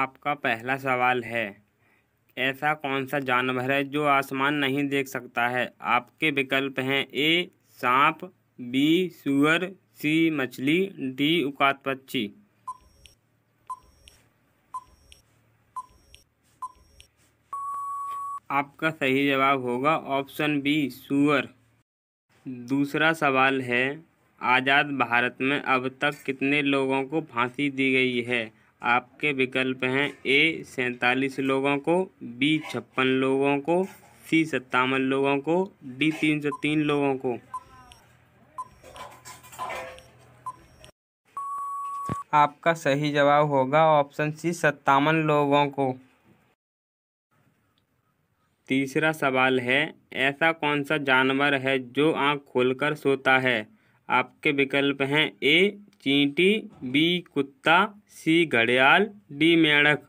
आपका पहला सवाल है ऐसा कौन सा जानवर है जो आसमान नहीं देख सकता है आपके विकल्प हैं ए सांप बी सुअर सी मछली डी उकात पक्षी आपका सही जवाब होगा ऑप्शन बी सुअर दूसरा सवाल है आज़ाद भारत में अब तक कितने लोगों को फांसी दी गई है आपके विकल्प हैं ए सैंतालीस लोगों को बी छप्पन लोगों को सी सत्तावन लोगों को डी तीन सौ तीन लोगों को आपका सही जवाब होगा ऑप्शन सी सत्तावन लोगों को तीसरा सवाल है ऐसा कौन सा जानवर है जो आंख खोलकर सोता है आपके विकल्प हैं ए चींटी बी कुत्ता सी घड़ियाल डी मेढक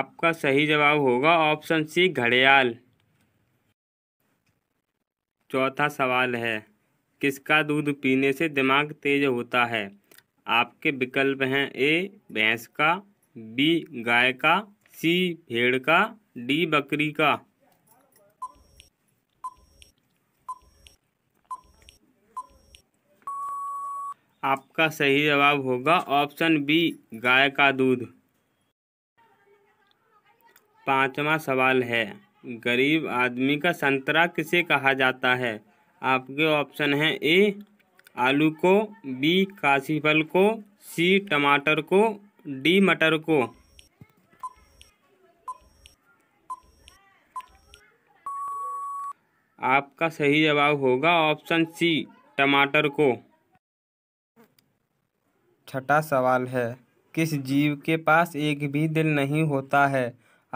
आपका सही जवाब होगा ऑप्शन सी घड़ियाल चौथा सवाल है किसका दूध पीने से दिमाग तेज होता है आपके विकल्प हैं ए भैंस का बी गाय का सी भेड़ का डी बकरी का आपका सही जवाब होगा ऑप्शन बी गाय का दूध पांचवा सवाल है गरीब आदमी का संतरा किसे कहा जाता है आपके ऑप्शन हैं ए आलू को बी काशी फल को सी टमाटर को डी मटर को आपका सही जवाब होगा ऑप्शन सी टमाटर को छठा सवाल है किस जीव के पास एक भी दिल नहीं होता है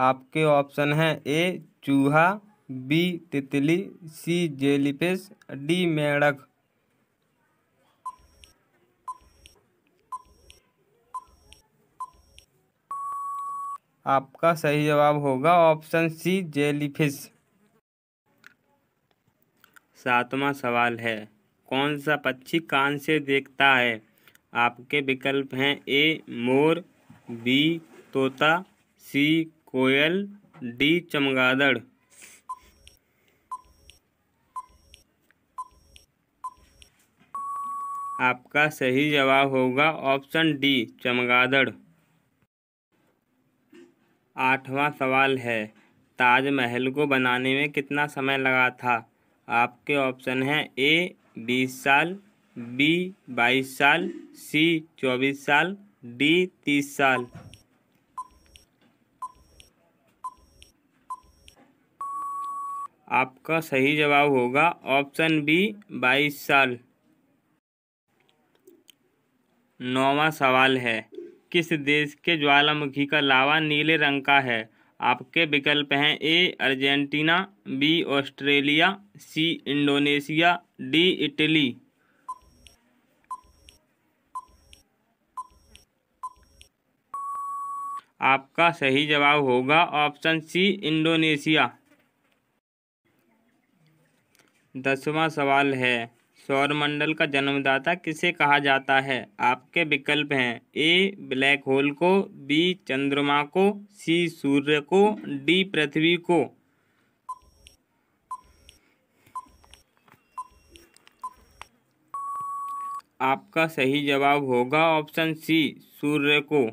आपके ऑप्शन हैं ए चूहा बी तितली सी जेलीफिश डी मेढक आपका सही जवाब होगा ऑप्शन सी जेलीफिश सातवां सवाल है कौन सा पक्षी कान से देखता है आपके विकल्प हैं ए मोर बी तोता सी कोयल डी चमगादड़ आपका सही जवाब होगा ऑप्शन डी चमगादड़ आठवां सवाल है ताजमहल को बनाने में कितना समय लगा था आपके ऑप्शन हैं ए बीस साल बी बाईस साल सी चौबीस साल डी तीस साल आपका सही जवाब होगा ऑप्शन बी बाईस साल नौवा सवाल है किस देश के ज्वालामुखी का लावा नीले रंग का है आपके विकल्प हैं A Argentina B Australia C Indonesia D Italy आपका सही जवाब होगा ऑप्शन सी इंडोनेशिया दसवां सवाल है सौरमंडल का जन्मदाता किसे कहा जाता है आपके विकल्प हैं ए ब्लैक होल को बी चंद्रमा को सी सूर्य को डी पृथ्वी को आपका सही जवाब होगा ऑप्शन सी सूर्य को